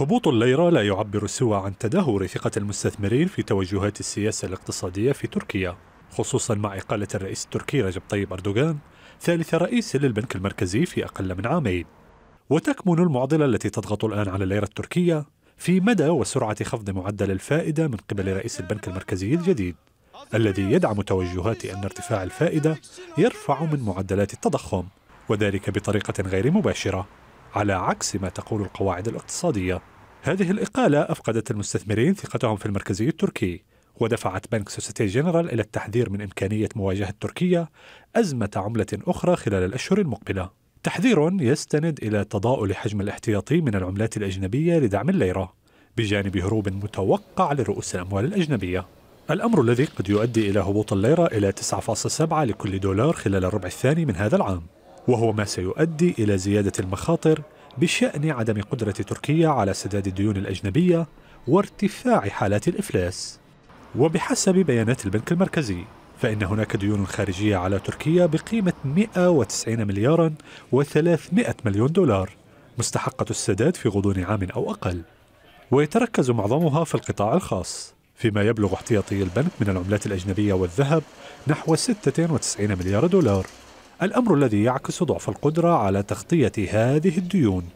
هبوط الليرة لا يعبر سوى عن تدهور ثقة المستثمرين في توجهات السياسة الاقتصادية في تركيا خصوصا مع إقالة الرئيس التركي رجب طيب أردوغان ثالث رئيس للبنك المركزي في أقل من عامين وتكمن المعضلة التي تضغط الآن على الليرة التركية في مدى وسرعة خفض معدل الفائدة من قبل رئيس البنك المركزي الجديد الذي يدعم توجهات أن ارتفاع الفائدة يرفع من معدلات التضخم وذلك بطريقة غير مباشرة على عكس ما تقول القواعد الاقتصادية هذه الإقالة أفقدت المستثمرين ثقتهم في المركزي التركي ودفعت بنك سوسيتي جنرال إلى التحذير من إمكانية مواجهة تركيا أزمة عملة أخرى خلال الأشهر المقبلة تحذير يستند إلى تضاؤل حجم الاحتياطي من العملات الأجنبية لدعم الليرة بجانب هروب متوقع لرؤوس الأموال الأجنبية الأمر الذي قد يؤدي إلى هبوط الليرة إلى 9.7 لكل دولار خلال الربع الثاني من هذا العام وهو ما سيؤدي إلى زيادة المخاطر بشأن عدم قدرة تركيا على سداد الديون الأجنبية وارتفاع حالات الإفلاس وبحسب بيانات البنك المركزي فإن هناك ديون خارجية على تركيا بقيمة 190 مليارا و300 مليون دولار مستحقة السداد في غضون عام أو أقل ويتركز معظمها في القطاع الخاص فيما يبلغ احتياطي البنك من العملات الأجنبية والذهب نحو 96 مليار دولار الأمر الذي يعكس ضعف القدرة على تغطية هذه الديون